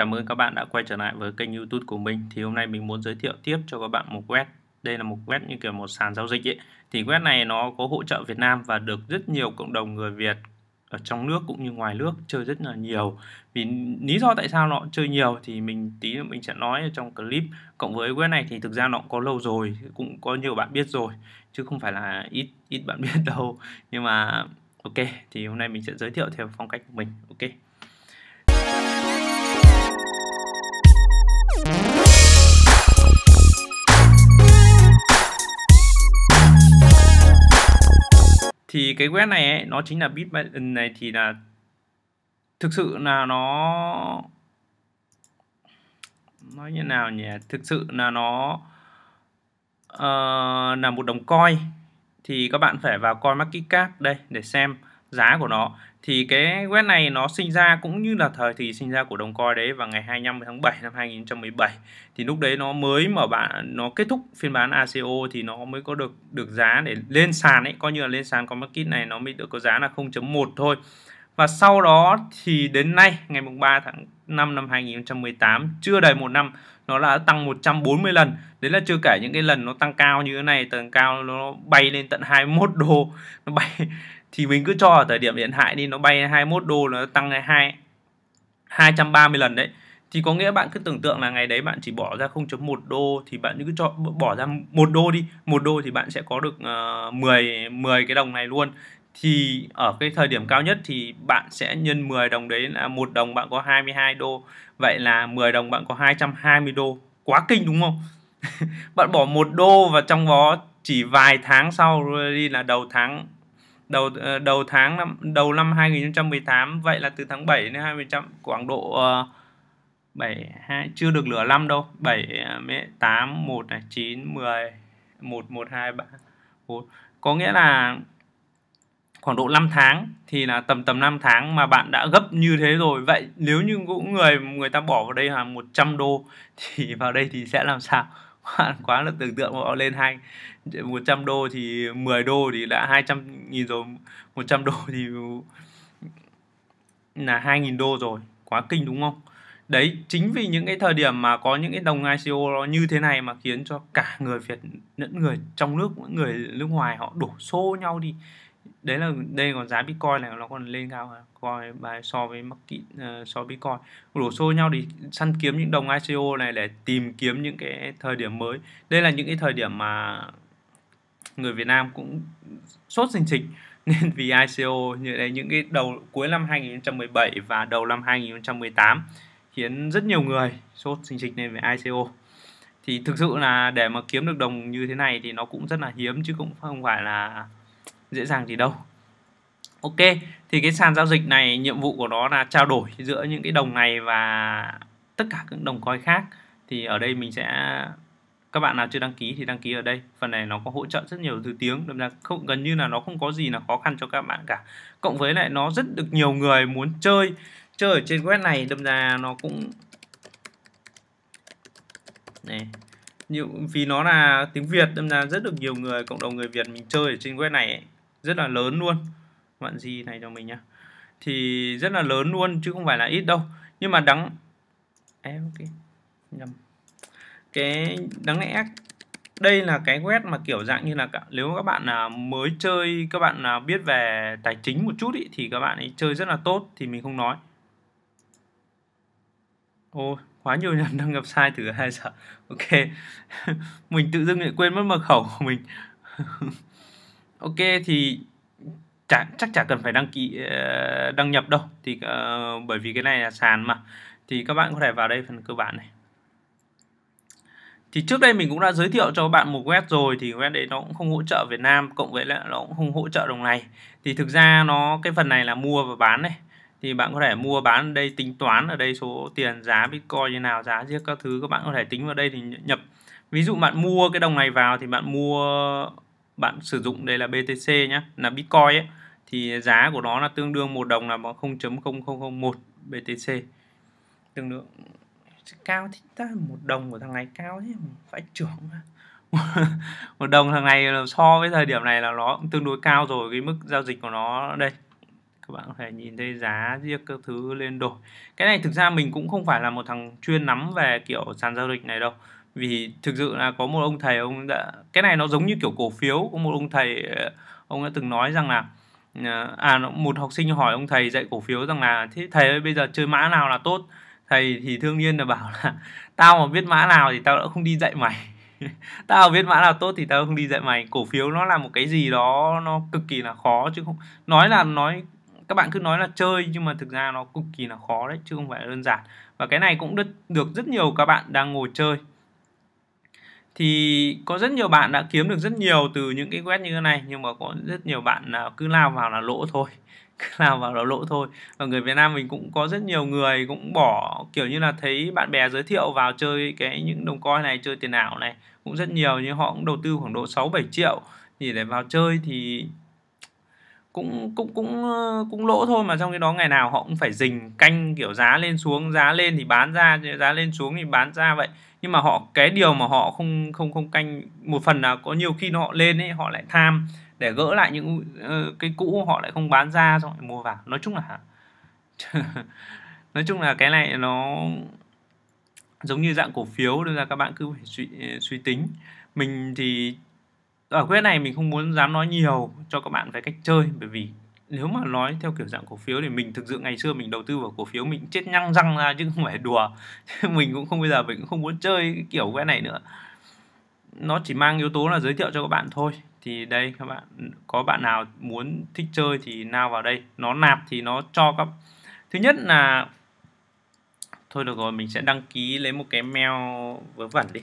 Cảm ơn các bạn đã quay trở lại với kênh YouTube của mình. Thì hôm nay mình muốn giới thiệu tiếp cho các bạn một web. Đây là một web như kiểu một sàn giao dịch ấy. Thì web này nó có hỗ trợ Việt Nam và được rất nhiều cộng đồng người Việt ở trong nước cũng như ngoài nước chơi rất là nhiều vì lý do tại sao nó chơi nhiều thì mình tí nữa mình sẽ nói trong clip cộng với web này thì thực ra nó cũng có lâu rồi cũng có nhiều bạn biết rồi chứ không phải là ít ít bạn biết đâu nhưng mà ok thì hôm nay mình sẽ giới thiệu theo phong cách của mình ok thì cái web này ấy, nó chính là Bitbutton này thì là thực sự là nó nói như nào nhỉ thực sự là nó uh, là một đồng coin thì các bạn phải vào coin market cap đây để xem giá của nó thì cái web này nó sinh ra cũng như là thời thì sinh ra của đồng coi đấy vào ngày 25 tháng 7 năm 2017 thì lúc đấy nó mới mở bạn nó kết thúc phiên bán ACO thì nó mới có được được giá để lên sàn ấy coi như là lên sàn có market này nó mới được có giá là 0.1 thôi và sau đó thì đến nay ngày mùng 3 tháng 5 năm 2018 chưa đầy một năm nó đã tăng 140 lần đấy là chưa kể những cái lần nó tăng cao như thế này tầng cao nó bay lên tận 21 đô nó bay thì mình cứ cho ở thời điểm hiện tại đi nó bay 21 đô nó tăng ngày 2 230 lần đấy thì có nghĩa bạn cứ tưởng tượng là ngày đấy bạn chỉ bỏ ra 0.1 đô thì bạn cứ cho bỏ ra một đô đi một đô thì bạn sẽ có được uh, 10 10 cái đồng này luôn thì ở cái thời điểm cao nhất thì bạn sẽ nhân 10 đồng đấy là một đồng bạn có 22 đô vậy là 10 đồng bạn có 220 đô quá kinh đúng không bạn bỏ một đô và trong đó chỉ vài tháng sau đi là đầu tháng đầu ờ, đầu tháng năm đầu năm 2018 vậy là từ tháng 7 đến 20% khoảng độ uh, 7 2, chưa được lửa năm đâu 7 8 1 này 9 10 1 1 2 3 4 có nghĩa là khoảng độ 5 tháng thì là tầm tầm 5 tháng mà bạn đã gấp như thế rồi vậy nếu như cũng người người ta bỏ vào đây là 100 đô thì vào đây thì sẽ làm sao quá, quá là tưởng tượng họ lên hai 100 đô thì 10 đô thì đã 200 nghìn rồi 100 đô thì là 2.000 đô rồi quá kinh đúng không đấy chính vì những cái thời điểm mà có những cái đồng ICO nó như thế này mà khiến cho cả người Việt lẫn người trong nước những người nước ngoài họ đổ xô nhau đi đấy là đây còn giá bitcoin này nó còn lên cao hơn coi bài so với mắc kỹ uh, ờ, so với bitcoin đổ xô nhau thì săn kiếm những đồng ICO này để tìm kiếm những cái thời điểm mới đây là những cái thời điểm mà người Việt Nam cũng sốt sinh trình nên vì ICO như đấy những cái đầu cuối năm 2017 và đầu năm 2018 khiến rất nhiều người sốt sinh trình nên về ICO thì thực sự là để mà kiếm được đồng như thế này thì nó cũng rất là hiếm chứ cũng không phải là dễ dàng gì đâu ok thì cái sàn giao dịch này nhiệm vụ của nó là trao đổi giữa những cái đồng này và tất cả các đồng coin khác thì ở đây mình sẽ các bạn nào chưa đăng ký thì đăng ký ở đây phần này nó có hỗ trợ rất nhiều thứ tiếng đâm ra không gần như là nó không có gì là khó khăn cho các bạn cả cộng với lại nó rất được nhiều người muốn chơi chơi ở trên web này đâm ra nó cũng này như vì nó là tiếng Việt đâm ra rất được nhiều người cộng đồng người Việt mình chơi ở trên web này ấy rất là lớn luôn bạn gì này cho mình nhá thì rất là lớn luôn chứ không phải là ít đâu nhưng mà đắng. em ok nhầm cái đáng lẽ đây là cái web mà kiểu dạng như là cả, nếu các bạn là mới chơi các bạn là biết về tài chính một chút ý, thì các bạn ấy chơi rất là tốt thì mình không nói ôi quá nhiều lần đăng nhập sai thử hai giờ ok mình tự dưng lại quên mất mật khẩu của mình ok thì chả, chắc chả cần phải đăng ký ờ, đăng nhập đâu thì uh, bởi vì cái này là sàn mà thì các bạn có thể vào đây phần cơ bản này thì trước đây mình cũng đã giới thiệu cho các bạn một web rồi thì web đấy nó cũng không hỗ trợ Việt Nam cộng với lại nó cũng không hỗ trợ đồng này thì thực ra nó cái phần này là mua và bán này thì bạn có thể mua bán ở đây tính toán ở đây số tiền giá Bitcoin như nào giá riêng các thứ các bạn có thể tính vào đây thì nhập ví dụ bạn mua cái đồng này vào thì bạn mua bạn sử dụng đây là BTC nhé là Bitcoin ấy, thì giá của nó là tương đương một đồng là 0.0001 BTC tương đương cao thì ta một đồng của thằng này cao thế phải trưởng một đồng thằng này so với thời điểm này là nó cũng tương đối cao rồi cái mức giao dịch của nó đây các bạn có thể nhìn thấy giá riêng các thứ lên đổi cái này thực ra mình cũng không phải là một thằng chuyên nắm về kiểu sàn giao dịch này đâu vì thực sự là có một ông thầy ông đã cái này nó giống như kiểu cổ phiếu có một ông thầy ờ, ông đã từng nói rằng là ờ, à một học sinh hỏi ông thầy dạy cổ phiếu rằng là thế thầy ơi bây giờ chơi mã nào là tốt thầy thì thương nhiên là bảo là tao mà biết mã nào thì tao đã không đi dạy mày tao biết mã nào tốt thì tao không đi dạy mày cổ phiếu nó là một cái gì đó nó cực kỳ là khó chứ không nói là nói các bạn cứ nói là chơi nhưng mà thực ra nó cực kỳ là khó đấy chứ không phải đơn giản và cái này cũng được, được rất nhiều các bạn đang ngồi chơi thì có rất nhiều bạn đã kiếm được rất nhiều từ những cái web như thế này nhưng mà có rất nhiều bạn là cứ lao vào là lỗ thôi cứ lao vào là lỗ thôi và người Việt Nam mình cũng có rất nhiều người cũng bỏ kiểu như là thấy bạn bè giới thiệu vào chơi cái những đồng coin này chơi tiền ảo này cũng rất nhiều nhưng họ cũng đầu tư khoảng độ 6 7 triệu thì để vào chơi thì cũng cũng cũng ờ, cũng lỗ thôi mà trong cái đó ngày nào họ cũng phải dình canh kiểu giá lên xuống giá lên thì bán ra giá lên xuống thì bán ra vậy nhưng mà họ cái điều mà họ không không không canh một phần là có nhiều khi họ lên ấy họ lại tham để gỡ lại những ờ, cái cũ họ lại không bán ra rồi mua vào nói chung là nói chung là cái này nó giống như dạng cổ phiếu đưa là các bạn cứ phải suy, suy tính mình thì ở quét này mình không muốn dám nói nhiều cho các bạn về cách chơi bởi vì nếu mà nói theo kiểu dạng cổ phiếu thì mình thực sự ngày xưa mình đầu tư vào cổ phiếu mình chết nhăng răng ra chứ không phải đùa mình cũng không bây giờ mình cũng không muốn chơi cái kiểu cái này nữa nó chỉ mang yếu tố là giới thiệu cho các bạn thôi thì đây các bạn có bạn nào muốn thích chơi thì nào vào đây nó nạp thì nó cho các thứ nhất là thôi được rồi mình sẽ đăng ký lấy một cái mail vớ vẩn đi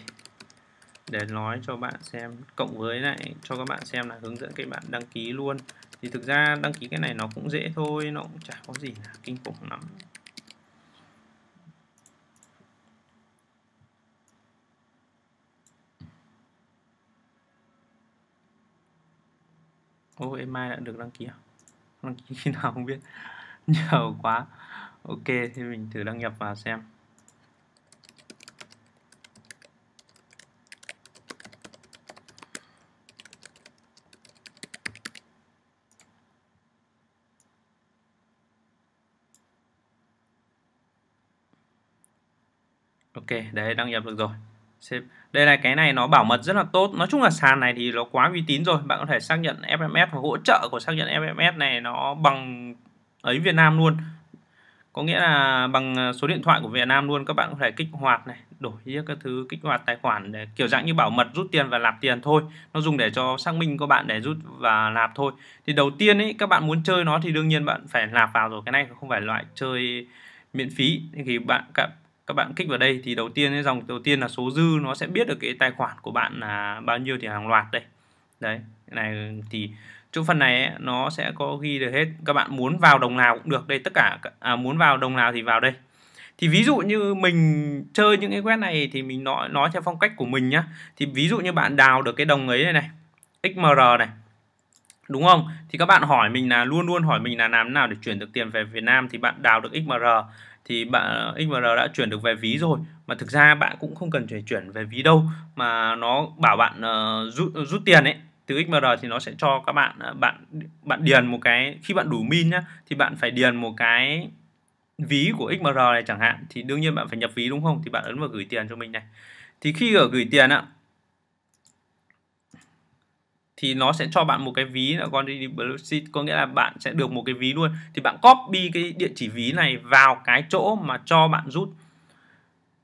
để nói cho bạn xem cộng với lại cho các bạn xem là hướng dẫn các bạn đăng ký luôn thì thực ra đăng ký cái này nó cũng dễ thôi nó cũng chả có gì là kinh khủng lắm ô em mai đã được đăng ký à? đăng ký khi nào không biết nhờ quá ok thì mình thử đăng nhập vào xem ok đấy đăng nhập được rồi Save. đây là cái này nó bảo mật rất là tốt nói chung là sàn này thì nó quá uy tín rồi bạn có thể xác nhận FMS và hỗ trợ của xác nhận FMS này nó bằng ấy Việt Nam luôn có nghĩa là bằng à, số điện thoại của Việt Nam luôn các bạn có thể kích hoạt này đổi những các thứ kích hoạt tài khoản để kiểu dạng như bảo mật rút tiền và nạp tiền thôi nó dùng để cho xác minh của bạn để rút và nạp thôi thì đầu tiên ấy các bạn muốn chơi nó thì đương nhiên bạn phải nạp vào rồi cái này không phải loại chơi miễn phí thì bạn các bạn kích vào đây thì đầu tiên cái dòng đầu tiên là số dư nó sẽ biết được cái tài khoản của bạn là bao nhiêu thì hàng loạt đây đấy này thì chỗ phần này ấy, nó sẽ có ghi được hết các bạn muốn vào đồng nào cũng được đây tất cả à, muốn vào đồng nào thì vào đây thì ví dụ như mình chơi những cái quét này thì mình nói nói theo phong cách của mình nhá thì ví dụ như bạn đào được cái đồng ấy này, này xmr này đúng không thì các bạn hỏi mình là luôn luôn hỏi mình là làm nào để chuyển được tiền về Việt Nam thì bạn đào được xmr thì bạn ờ, x và r đã chuyển được về ví rồi mà thực ra bạn cũng không cần phải chuyển về ví đâu mà nó bảo bạn uh, rút ờ, rút tiền ấy từ x và r thì nó sẽ cho các bạn bạn bạn điền một cái khi bạn đủ min nhá thì bạn phải điền một cái ví của XMR này chẳng hạn thì đương nhiên bạn phải nhập ví đúng không thì bạn ấn vào gửi tiền cho mình này thì khi ở gửi tiền ạ thì nó sẽ cho bạn một cái ví là con blue sheet có nghĩa là bạn sẽ được một cái ví luôn thì bạn copy cái địa chỉ ví này vào cái chỗ mà cho bạn rút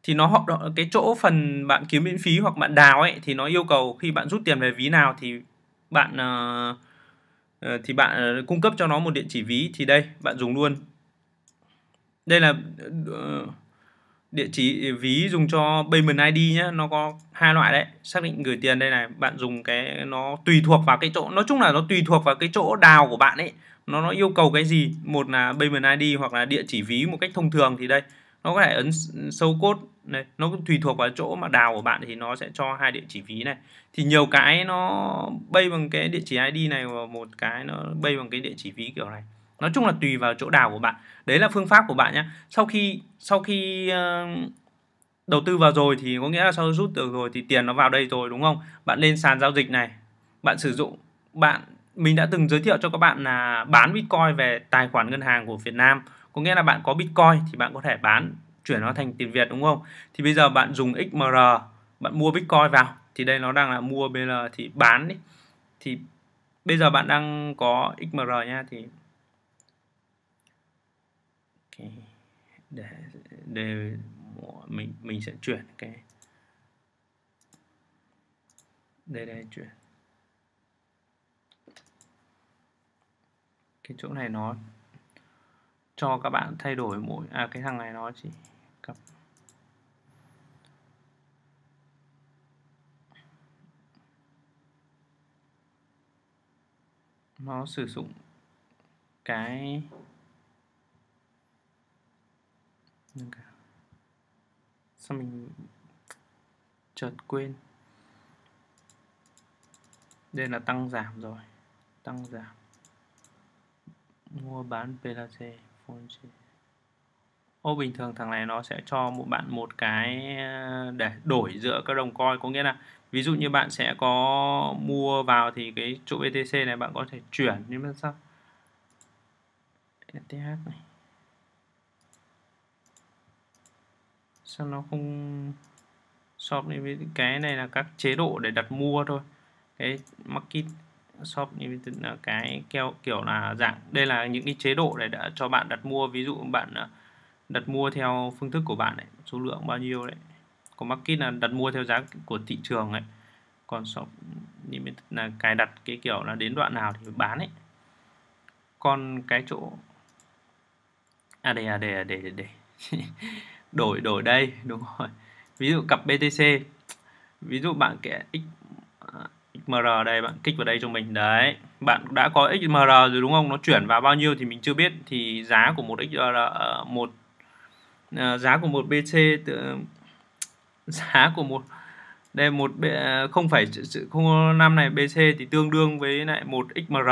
thì nó họ cái chỗ phần bạn kiếm miễn phí hoặc bạn đào ấy thì nó yêu cầu khi bạn rút tiền về ví nào thì bạn uh, thì bạn uh, cung cấp cho nó một địa chỉ ví thì đây bạn dùng luôn đây là uh, địa chỉ ví dùng cho payment ID nhé nó có hai loại đấy xác định gửi tiền đây này bạn dùng cái nó tùy thuộc vào cái chỗ nói chung là nó tùy thuộc vào cái chỗ đào của bạn ấy nó nó yêu cầu cái gì một là payment ID hoặc là địa chỉ ví một cách thông thường thì đây nó có thể ấn sâu cốt này nó tùy thuộc vào chỗ mà đào của bạn thì nó sẽ cho hai địa chỉ ví này thì nhiều cái nó bay bằng cái địa chỉ ID này và một cái nó bay bằng cái địa chỉ ví kiểu này nói chung là tùy vào chỗ đào của bạn đấy là phương pháp của bạn nhé sau khi sau khi uh, đầu tư vào rồi thì có nghĩa là sau rút được rồi thì tiền nó vào đây rồi đúng không bạn lên sàn giao dịch này bạn sử dụng bạn mình đã từng giới thiệu cho các bạn là bán bitcoin về tài khoản ngân hàng của Việt Nam có nghĩa là bạn có bitcoin thì bạn có thể bán chuyển nó thành tiền Việt đúng không thì bây giờ bạn dùng XMR bạn mua bitcoin vào thì đây nó đang là mua BL thì bán đi thì bây giờ bạn đang có XMR nha thì cái để để mình mình sẽ chuyển cái đây đây chuyển cái chỗ này nó cho các bạn thay đổi mỗi à cái thằng này nó chỉ cặp nó sử dụng cái nhưng cả sao mình chợt quên đây là tăng giảm rồi tăng giảm mua bán PLC Fonse ô bình thường thằng này nó sẽ cho một bạn một cái à, để đổi giữa các đồng coin có nghĩa là ví dụ như bạn sẽ có mua vào thì cái chỗ BTC này bạn có thể chuyển nhưng mà sao ETH này sao nó không shop như cái này là các chế độ để đặt mua thôi cái market shop như là cái keo kiểu là dạng đây là những cái chế độ để đã cho bạn đặt mua ví dụ bạn à, đặt mua theo phương thức của bạn này số lượng bao nhiêu đấy còn market là đặt mua theo giá của thị trường ấy còn shop limited là cài đặt cái kiểu là đến đoạn nào thì bán ấy còn cái chỗ à đây à đây à đây để để đổi đổi đây đúng rồi ví dụ cặp BTC ví dụ bạn kẻ x à, XMR đây bạn kích vào đây cho mình đấy bạn đã có XMR rồi đúng không nó chuyển vào bao nhiêu thì mình chưa biết thì giá của một XR à, một uh, giá của một btc tự, giá của một đây một không phải không năm này BC thì tương đương với lại một XMR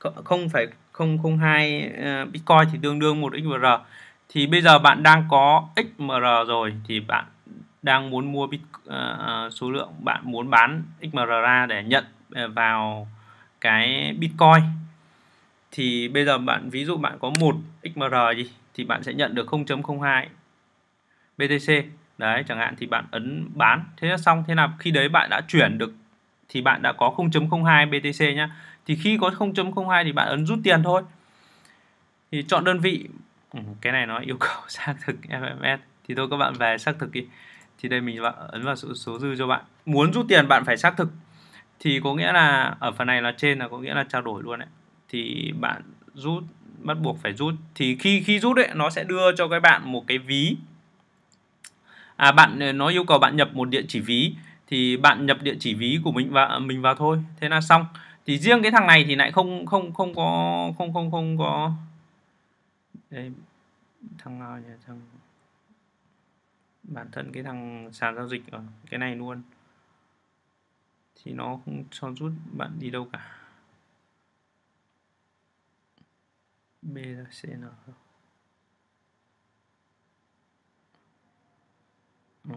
không phải không không hai Bitcoin thì tương đương một XMR thì bây giờ bạn đang có XMR rồi thì bạn đang muốn mua bit, uh, số lượng bạn muốn bán XMR ra để nhận ờ, vào cái Bitcoin thì bây giờ bạn ví dụ bạn có một XMR gì thì bạn sẽ nhận được 0.02 BTC đấy chẳng hạn thì bạn ấn bán thế là xong thế là khi đấy bạn đã chuyển được thì bạn đã có 0.02 BTC nhá thì khi có 0.02 thì bạn ấn rút tiền thôi thì chọn đơn vị Ừ, cái này nó yêu cầu xác thực FMS thì tôi các bạn về xác thực đi thì đây mình ấn vào số, số dư cho bạn muốn rút tiền bạn phải xác thực thì có nghĩa là ở phần này là trên là có nghĩa là trao đổi luôn đấy thì bạn rút bắt buộc phải rút thì khi khi rút đấy nó sẽ đưa cho các bạn một cái ví à bạn nó yêu cầu bạn nhập một địa chỉ ví thì bạn nhập địa chỉ ví của mình vào mình vào thôi thế là xong thì riêng cái thằng này thì lại không không không có không không không có đây thằng nhỉ thằng bản thân cái thằng sàn giao dịch ở cái này luôn thì nó không cho rút bạn đi đâu cả bcn ừ. Ờ.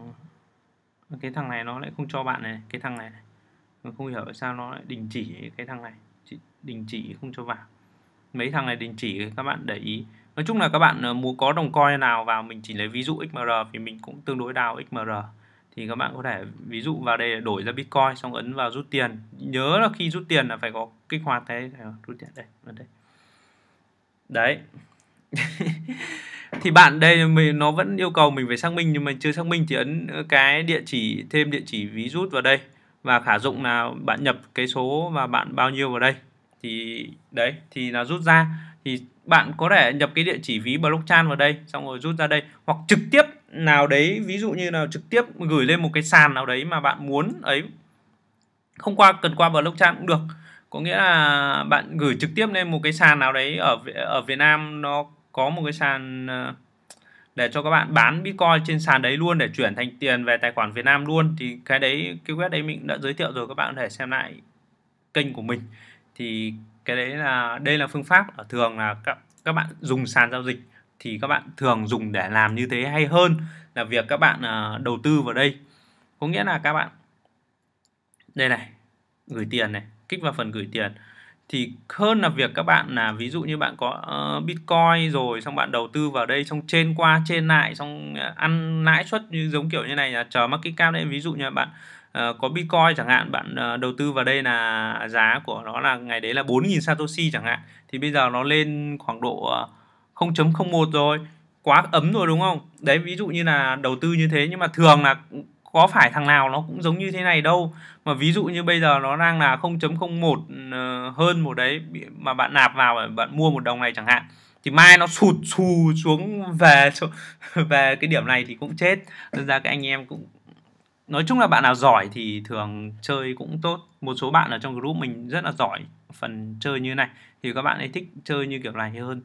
cái thằng này nó lại không cho bạn này cái thằng này, không hiểu sao nó lại đình chỉ cái thằng này đình chỉ không cho vào mấy thằng này đình chỉ các bạn để ý nói chung là các bạn ờ, muốn có đồng coin nào vào mình chỉ lấy ví dụ XMR thì mình cũng tương đối đào XMR thì các bạn có thể ví dụ vào đây đổi ra Bitcoin xong ấn vào rút tiền nhớ là khi rút tiền là phải có kích hoạt thế ờ, rút tiền đây đây đấy thì bạn đây mình nó vẫn yêu cầu mình phải xác minh nhưng mà chưa xác minh thì ấn cái địa chỉ thêm địa chỉ ví rút vào đây và khả dụng là bạn nhập cái số và bạn bao nhiêu vào đây thì đấy thì là rút ra thì bạn có thể nhập cái địa chỉ ví blockchain vào đây xong rồi rút ra đây hoặc trực tiếp nào đấy ví dụ như nào trực tiếp gửi lên một cái sàn nào đấy mà bạn muốn ấy không qua cần qua blockchain cũng được có nghĩa là bạn gửi trực tiếp lên một cái sàn nào đấy ở ở Việt Nam nó có một cái sàn ờ, để cho các bạn bán Bitcoin trên sàn đấy luôn để chuyển thành tiền về tài khoản Việt Nam luôn thì cái đấy cái web đấy mình đã giới thiệu rồi các bạn có thể xem lại kênh của mình thì cái đấy là đây là phương pháp ở thường là các các bạn dùng sàn giao dịch thì các bạn thường dùng để làm như thế hay hơn là việc các bạn à, đầu tư vào đây có nghĩa là các bạn đây này gửi tiền này kích vào phần gửi tiền thì hơn là việc các bạn là ví dụ như bạn có ờ, bitcoin rồi xong bạn đầu tư vào đây xong trên qua trên lại xong ăn lãi suất như giống kiểu như này là chờ market cap đấy ví dụ như bạn Ờ, có Bitcoin chẳng hạn bạn ờ, đầu tư vào đây là giá của nó là ngày đấy là 4.000 Satoshi chẳng hạn thì bây giờ nó lên khoảng độ 0.01 ờ, rồi quá ấm rồi đúng không đấy ví dụ như là đầu tư như thế nhưng mà thường là có phải thằng nào nó cũng giống như thế này đâu mà ví dụ như bây giờ nó đang là 0.01 hơn một đấy mà bạn nạp vào bạn mua một đồng này chẳng hạn thì mai nó sụt xù xuống về về cái điểm này thì cũng chết nên ra các anh em cũng nói chung là bạn nào giỏi thì thường chơi cũng tốt một số bạn ở trong group mình rất là giỏi phần chơi như này thì các bạn ấy thích chơi như kiểu này hơn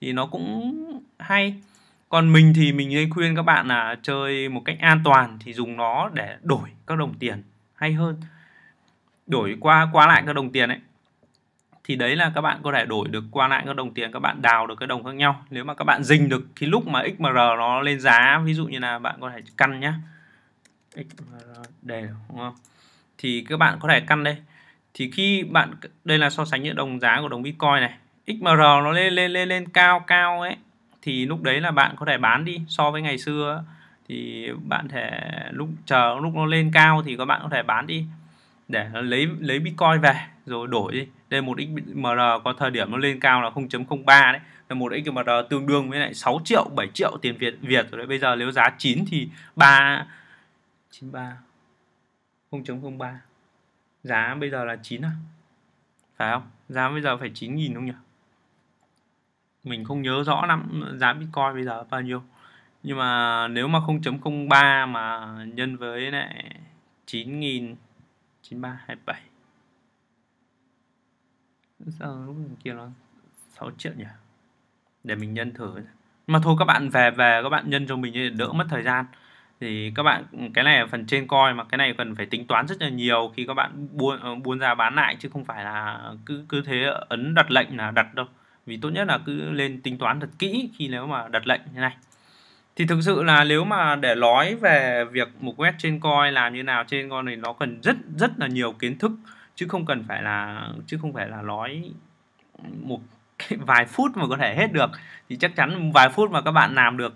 thì nó cũng hay còn mình thì mình nên khuyên các bạn là chơi một cách an toàn thì dùng nó để đổi các đồng tiền hay hơn đổi qua qua lại các đồng tiền ấy thì đấy là các bạn có thể đổi được qua lại các đồng tiền các bạn đào được cái đồng khác nhau nếu mà các bạn dình được cái lúc mà xmr nó lên giá ví dụ như là bạn có thể căn nhá x đều đúng không thì các bạn có thể căn đây thì khi bạn đây là so sánh giữa đồng giá của đồng bitcoin này xmr nó lên lên lên lên cao cao ấy thì lúc đấy là bạn có thể bán đi so với ngày xưa thì bạn thể lúc chờ lúc nó lên cao thì các bạn có thể bán đi để lấy lấy bitcoin về rồi đổi đi đây một xmr có thời điểm nó lên cao là 0.03 đấy là một xmr tương đương với lại 6 triệu 7 triệu tiền việt việt rồi đấy bây giờ nếu giá 9 thì ba 93 0.03 giá bây giờ là 9 à phải không giá bây giờ phải 9.000 không nhỉ mình không nhớ rõ lắm giá Bitcoin bây giờ bao nhiêu nhưng mà nếu mà 0.03 mà nhân với lại 9.9327 sao lúc kia nó 6 triệu nhỉ để mình nhân thử mà thôi các bạn về về các bạn nhân cho mình để đỡ mất thời gian thì các bạn cái này là phần trên coi mà cái này cần phải tính toán rất là nhiều khi các bạn buôn ờ, buôn ra bán lại chứ không phải là cứ cứ thế ấn đặt lệnh là đặt đâu vì tốt nhất là cứ lên tính toán thật kỹ khi nếu mà đặt lệnh như này thì thực sự là nếu mà để nói về việc một web trên coi làm như nào trên con thì nó cần rất rất là nhiều kiến thức chứ không cần phải là chứ không phải là nói một vài phút mà có thể hết được thì chắc chắn vài phút mà các bạn làm được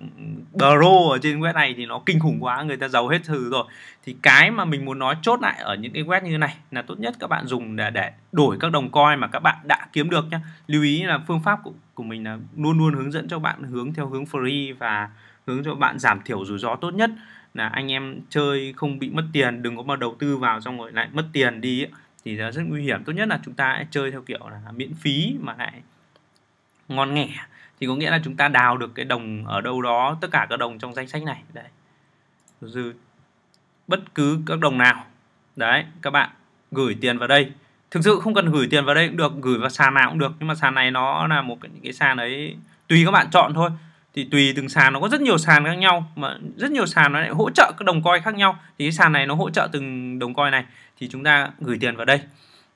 pro ở trên web này thì nó kinh khủng quá người ta giàu hết thứ rồi thì cái mà mình muốn nói chốt lại ở những cái web như thế này là tốt nhất các bạn dùng để, để đổi các đồng coin mà các bạn đã kiếm được nhé lưu ý là phương pháp của, của mình là luôn luôn hướng dẫn cho bạn hướng theo hướng free và hướng cho bạn giảm thiểu rủi ro tốt nhất là anh em chơi không bị mất tiền đừng có mà đầu tư vào xong rồi lại mất tiền đi thì rất nguy hiểm tốt nhất là chúng ta chơi theo kiểu là miễn phí mà lại ngon nghẻ thì có nghĩa là chúng ta đào được cái đồng ở đâu đó tất cả các đồng trong danh sách này đấy dư bất cứ các đồng nào đấy các bạn gửi tiền vào đây thực sự không cần gửi tiền vào đây cũng được gửi vào sàn nào cũng được nhưng mà sàn này nó là một cái, cái sàn ấy tùy các bạn chọn thôi thì tùy từng sàn nó có rất nhiều sàn khác nhau mà rất nhiều sàn nó lại hỗ trợ các đồng coin khác nhau thì cái sàn này nó hỗ trợ từng đồng coin này thì chúng ta gửi tiền vào đây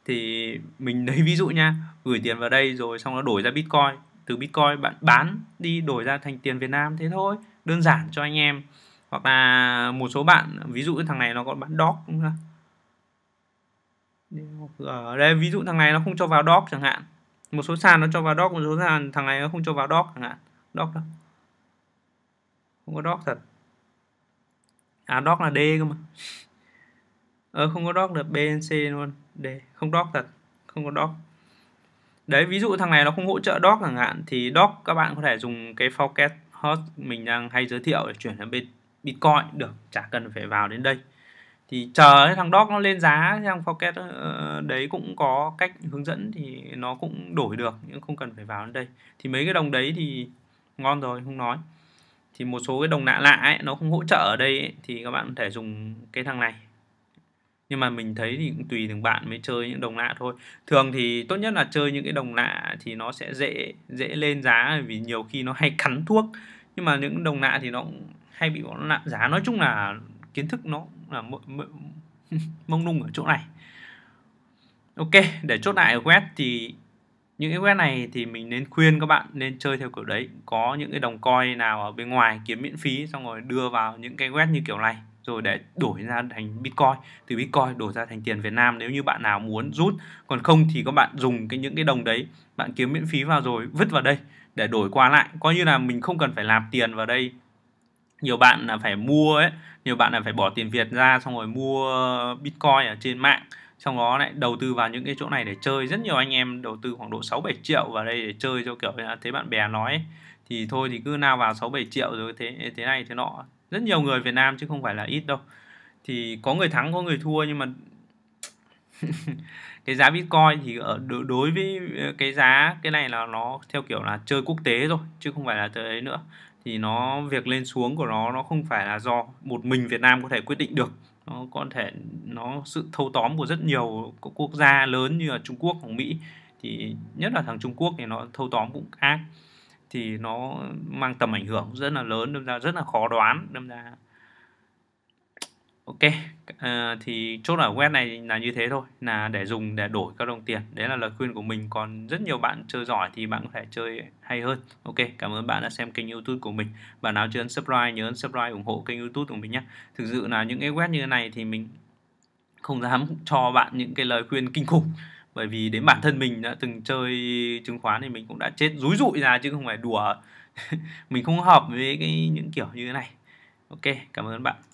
thì mình lấy ví dụ nha gửi tiền vào đây rồi xong nó đổi ra bitcoin từ bitcoin bạn bán đi đổi ra thành tiền việt nam thế thôi đơn giản cho anh em hoặc là một số bạn ví dụ thằng này nó còn bán doc cũng ra ở đây ví dụ thằng này nó không cho vào doc chẳng hạn một số sàn nó cho vào doc một số sàn thằng này nó không cho vào doc chẳng hạn doc đâu không có doc thật à doc là d cơ mà ờ, không có doc được bnc luôn để không doc thật không có doc đấy ví dụ thằng này nó không hỗ trợ doc chẳng hạn thì doc các bạn có thể dùng cái forecast hot mình đang hay giới thiệu để chuyển sang bên bitcoin được chả cần phải vào đến đây thì chờ thằng doc nó lên giá thằng forecast ờ, đấy cũng có cách hướng dẫn thì nó cũng đổi được nhưng không cần phải vào đến đây thì mấy cái đồng đấy thì ngon rồi không nói thì một số cái đồng lạ lạ ấy, nó không hỗ trợ ở đây ấy, thì các bạn có thể dùng cái thằng này nhưng mà mình thấy thì cũng tùy từng bạn mới chơi những đồng lạ thôi thường thì tốt nhất là chơi những cái đồng lạ thì nó sẽ dễ dễ lên giá vì nhiều khi nó hay cắn thuốc nhưng mà những đồng lạ thì nó cũng hay bị bọn lạ giá nói chung là kiến thức nó là mông lung ở chỗ này ok để chốt lại ở web thì những cái web này thì mình nên khuyên các bạn nên chơi theo kiểu đấy có những cái đồng coin nào ở bên ngoài kiếm miễn phí xong rồi đưa vào những cái web như kiểu này rồi để đổi ra thành bitcoin từ bitcoin đổi ra thành tiền Việt Nam nếu như bạn nào muốn rút còn không thì các bạn dùng cái những cái đồng đấy bạn kiếm miễn phí vào rồi vứt vào đây để đổi qua lại coi như là mình không cần phải làm tiền vào đây nhiều bạn là phải mua ấy nhiều bạn là phải bỏ tiền Việt ra xong rồi mua bitcoin ở trên mạng trong đó lại đầu tư vào những cái chỗ này để chơi rất nhiều anh em đầu tư khoảng độ 6 7 triệu vào đây để chơi cho kiểu thế bạn bè nói ấy. thì thôi thì cứ nào vào 6 7 triệu rồi thế thế này thế nọ rất nhiều người Việt Nam chứ không phải là ít đâu thì có người thắng có người thua nhưng mà cái giá Bitcoin thì ở đối với ờ, cái giá cái này là nó theo kiểu là chơi quốc tế rồi chứ không phải là tới ấy nữa thì nó việc lên xuống của nó nó không phải là do một mình Việt Nam có thể quyết định được nó có thể nó sự thâu tóm của rất nhiều quốc gia lớn như là Trung Quốc hoặc Mỹ thì nhất là thằng Trung Quốc thì nó thâu tóm cũng ác thì nó mang tầm ảnh hưởng rất là lớn đâm ra rất là khó đoán đâm ra ok à, thì chốt ở web này là như thế thôi là để dùng để đổi các đồng tiền đấy là lời khuyên của mình còn rất nhiều bạn chơi giỏi thì bạn có thể chơi hay hơn ok cảm ơn bạn đã xem kênh youtube của mình bạn nào chưa ấn subscribe nhớ ấn subscribe ủng hộ kênh youtube của mình nhé thực sự là những cái web như thế này thì mình không dám cho bạn những cái lời khuyên kinh khủng bởi vì đến bản thân mình đã từng chơi chứng khoán thì mình cũng đã chết rúi rụi ra chứ không phải đùa mình không hợp với cái những kiểu như thế này ok cảm ơn bạn